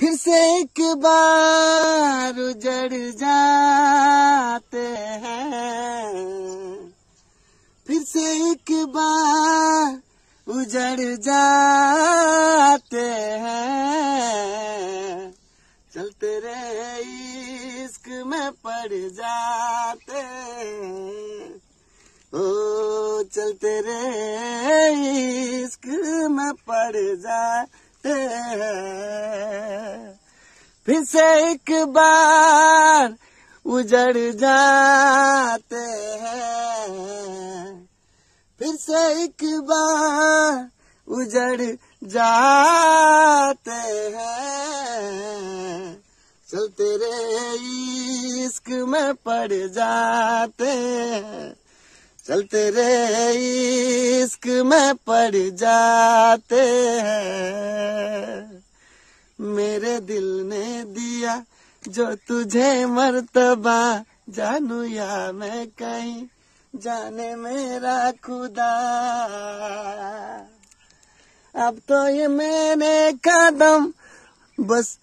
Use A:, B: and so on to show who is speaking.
A: फिर से एक बार उजड़ जाते हैं फिर से एक बार उजड़ जाते हैं चलते रहे इश्क में पड़ जाते हैं ओ चलते रहे इश्क में पड़ जाते हैं फिर से एक बार उजड़ जाते हैं फिर से एक बार उजड़ जाते हैं चल तेरे इश्क में पड़ जाते हैं चल तेरे इश्क में पड़ जाते हैं मेरे दिल ने दिया जो तुझे मरतबा जानू या मैं कहीं जाने मेरा खुदा अब तो ये मैंने कदम बस